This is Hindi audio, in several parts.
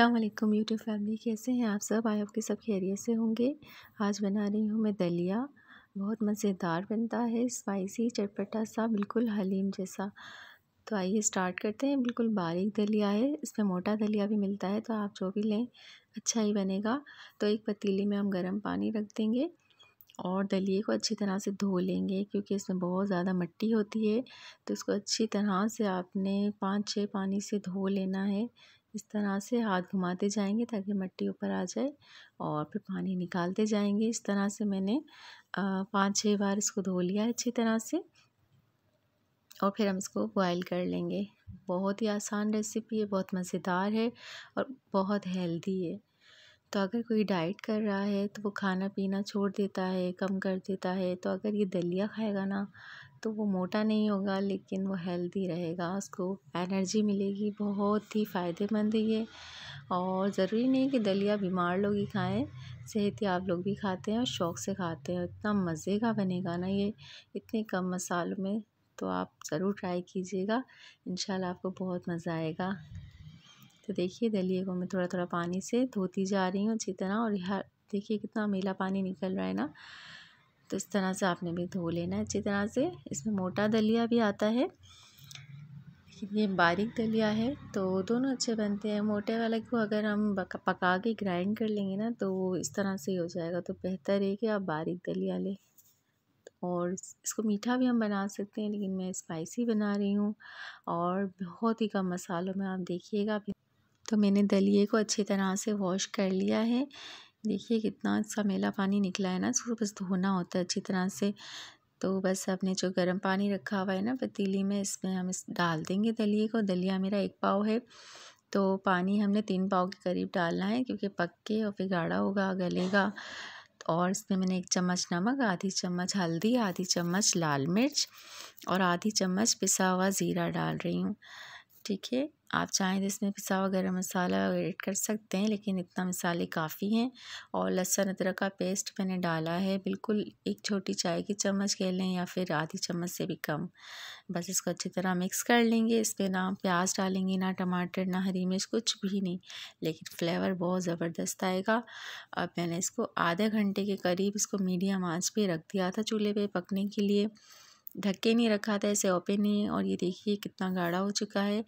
असलम यूट्यूब फैमिली कैसे हैं आप सब आई आपके सब खैरियत से होंगे आज बना रही हूँ मैं दलिया बहुत मज़ेदार बनता है स्पाइसी चटपटा सा बिल्कुल हलीम जैसा तो आइए स्टार्ट करते हैं बिल्कुल बारीक दलिया है इसमें मोटा दलिया भी मिलता है तो आप जो भी लें अच्छा ही बनेगा तो एक पतीली में हम गर्म पानी रख देंगे और दलिए को अच्छी तरह से धो लेंगे क्योंकि इसमें बहुत ज़्यादा मिट्टी होती है तो इसको अच्छी तरह से आपने पाँच छः पानी से धो लेना है इस तरह से हाथ घुमाते जाएंगे ताकि मिट्टी ऊपर आ जाए और फिर पानी निकालते जाएंगे इस तरह से मैंने पाँच छः बार इसको धो लिया अच्छी तरह से और फिर हम इसको बॉयल कर लेंगे बहुत ही आसान रेसिपी है बहुत मज़ेदार है और बहुत हेल्दी है तो अगर कोई डाइट कर रहा है तो वो खाना पीना छोड़ देता है कम कर देता है तो अगर ये दलिया खाएगा ना तो वो मोटा नहीं होगा लेकिन वो हेल्दी रहेगा उसको एनर्जी मिलेगी बहुत ही फ़ायदेमंद है ये और ज़रूरी नहीं कि दलिया बीमार लोग ही खाएं आप लोग भी खाते हैं और शौक़ से खाते हैं इतना मज़े का बनेगा ना ये इतने कम मसालों में तो आप ज़रूर ट्राई कीजिएगा इन आपको बहुत मज़ा आएगा तो देखिए दलिए को मैं थोड़ा थोड़ा पानी से धोती जा रही हूँ अच्छी तरह और यहाँ देखिए कितना मेला पानी निकल रहा है ना तो इस तरह से आपने भी धो लेना अच्छी तरह से इसमें मोटा दलिया भी आता है ये बारीक दलिया है तो दोनों अच्छे बनते हैं मोटे वाले को अगर हम पका के ग्राइंड कर लेंगे ना तो वो इस तरह से हो जाएगा तो बेहतर है कि आप बारीक दलिया लें और इसको मीठा भी हम बना सकते हैं लेकिन मैं स्पाइसी बना रही हूँ और बहुत ही कम मसालों में आप देखिएगा तो मैंने दलिए को अच्छी तरह से वॉश कर लिया है देखिए कितना इसका अच्छा मेला पानी निकला है ना इसको तो बस धोना होता है अच्छी तरह से तो बस हमने जो गर्म पानी रखा हुआ है ना पतीली में इसमें हम इस डाल देंगे दलिए को दलिया मेरा एक पाव है तो पानी हमने तीन पाव के करीब डालना है क्योंकि पक के और फिर गाढ़ा होगा गलेगा और इसमें मैंने एक चम्मच नमक आधी चम्मच हल्दी आधी चम्मच लाल मिर्च और आधी चम्मच पिसा हुआ ज़ीरा डाल रही हूँ ठीक है आप चाहें तो इसमें पिसा वगैरह गर्म मसाला एड कर सकते हैं लेकिन इतना मसाले काफ़ी हैं और लहसुन अदरक का पेस्ट मैंने डाला है बिल्कुल एक छोटी चाय की चम्मच कह लें या फिर आधी चम्मच से भी कम बस इसको अच्छी तरह मिक्स कर लेंगे इस पर ना प्याज डालेंगे ना टमाटर ना हरी मिर्च कुछ भी नहीं लेकिन फ्लेवर बहुत ज़बरदस्त आएगा अब मैंने इसको आधे घंटे के करीब इसको मीडियम आँच पर रख दिया था चूल्हे पर पकने के लिए ढक के नहीं रखा था इसे ओपन ही है और ये देखिए कितना गाढ़ा हो चुका है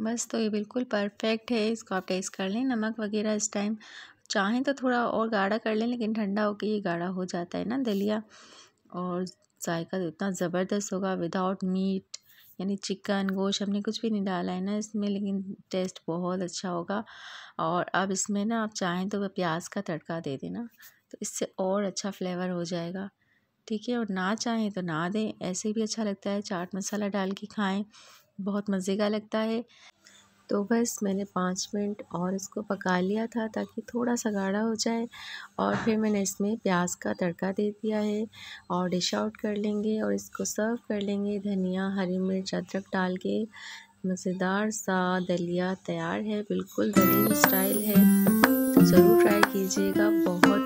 बस तो ये बिल्कुल परफेक्ट है इसको आप टेस्ट कर लें नमक वगैरह इस टाइम चाहें तो थोड़ा और गाढ़ा कर लें लेकिन ठंडा होकर ये गाढ़ा हो जाता है ना दलिया और जायका तो इतना ज़बरदस्त होगा विदाउट मीट यानी चिकन गोश्त हमने कुछ भी नहीं डाला है ना इसमें लेकिन टेस्ट बहुत अच्छा होगा और अब इसमें ना आप चाहें तो प्याज का तड़का दे देना तो इससे और अच्छा फ्लेवर हो जाएगा ठीक है और ना चाहें तो ना दें ऐसे भी अच्छा लगता है चाट मसाला डाल के खाएँ बहुत मज़े का लगता है तो बस मैंने पाँच मिनट और इसको पका लिया था ताकि थोड़ा सा गाढ़ा हो जाए और फिर मैंने इसमें प्याज का तड़का दे दिया है और डिश आउट कर लेंगे और इसको सर्व कर लेंगे धनिया हरी मिर्च अदरक डाल के मज़ेदार सा दलिया तैयार है बिल्कुल दलिया स्टाइल है तो ज़रूर ट्राई कीजिएगा बहुत